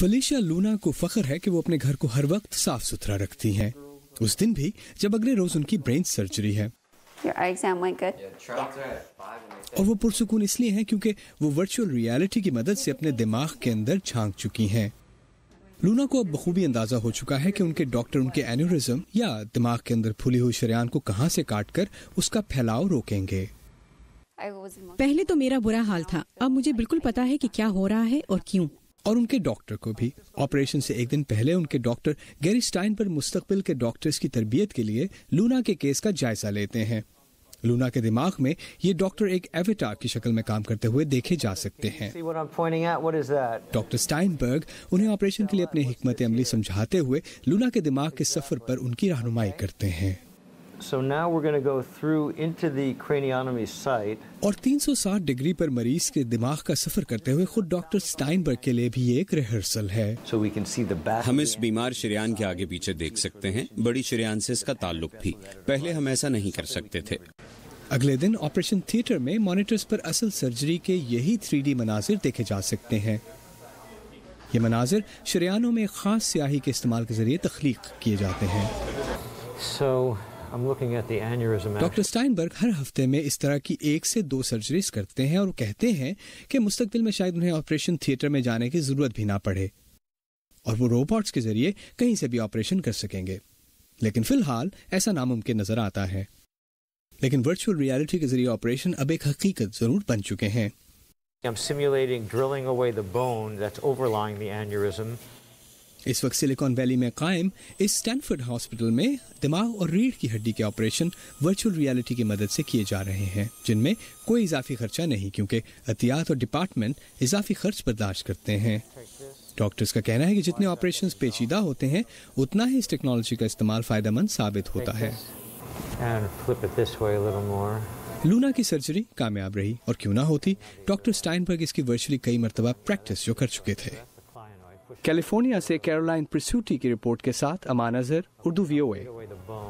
فلیشا لونا کو فخر ہے کہ وہ اپنے گھر کو ہر وقت صاف ستھرا رکھتی ہیں اس دن بھی جب اگلے روز ان کی برین سرجری ہے اور وہ پرسکون اس لیے ہیں کیونکہ وہ ورچوئل ریالٹی کی مدد سے اپنے دماغ کے اندر جھانک چکی ہیں لونا کو اب بخوبی اندازہ ہو چکا ہے کہ ان کے ڈاکٹر ان کے یا دماغ کے اندر پھلی ہوئی شریان کو کہاں سے کاٹ کر اس کا پھیلاؤ روکیں گے پہلے تو میرا برا حال تھا اب مجھے بالکل پتا ہے کہ کیا ہو رہا ہے اور کیوں اور ان کے ڈاکٹر کو بھی آپریشن سے ایک دن پہلے ان کے ڈاکٹر گیری سٹائن پر مستقبل کے ڈاکٹرز کی تربیت کے لیے لونا کے کیس کا جائزہ لیتے ہیں لونا کے دماغ میں یہ ڈاکٹر ایک ایویٹار کی شکل میں کام کرتے ہوئے دیکھے جا سکتے ہیں ڈاکٹر سٹائن برگ انہیں آپریشن کے لیے اپنے حکمت عملی سمجھاتے ہوئے لونا کے دماغ کے سفر پر ان کی رہنمائی کرتے ہیں اور تین سو ساٹھ ڈگری پر مریض کے دماغ کا سفر کرتے ہوئے خود ڈاکٹر سٹائن برگ کے لیے بھی ایک ریہرسل ہے ہم اس بیمار شریان کے آگے پیچھے دیکھ سکتے ہیں بڑی شریان سے اس کا تعلق بھی پہلے ہم ایسا نہیں کر سکتے تھے اگلے دن آپریشن تھیٹر میں مانیٹرز پر اصل سرجری کے یہی تھری ڈی مناظر دیکھے جا سکتے ہیں یہ مناظر شریانوں میں خاص سیاہی کے استعمال کے ذریعے تخلیق کیے جاتے ہیں سو so... ڈاکٹر اسٹائن برگ ہر ہفتے میں اس طرح کی ایک سے دو سرجریز کرتے ہیں اور کہتے ہیں کہ مستقبل میں شاید انہیں آپریشن تھیٹر میں جانے کی ضرورت بھی نہ پڑے اور وہ روبوٹس کے ذریعے کہیں سے بھی آپریشن کر سکیں گے لیکن فی الحال ایسا ناممکن نظر آتا ہے لیکن ورچوئل ریالٹی کے ذریعے آپریشن اب ایک حقیقت ضرور بن چکے ہیں اس وقت سلیکون ویلی میں قائم اس سٹینفرڈ ہاسپٹل میں دماغ اور ریڑھ کی ہڈی کے آپریشن ورچوئل ریالٹی کی مدد سے کیے جا رہے ہیں جن میں کوئی اضافی خرچہ نہیں کیونکہ کہ اور ڈپارٹمنٹ اضافی خرچ برداشت کرتے ہیں ڈاکٹرز کا کہنا ہے کہ جتنے آپریشن پیچیدہ ہوتے ہیں اتنا ہی اس ٹیکنالوجی کا استعمال فائدہ مند ثابت ہوتا ہے لونا کی سرجری کامیاب رہی اور کیوں نہ ہوتی ڈاکٹر اس کی کئی مرتبہ پریکٹس جو کر چکے تھے کیلیفورنیا سے کیرولائن پرسوٹی کی رپورٹ کے ساتھ امان اظہر اردو اے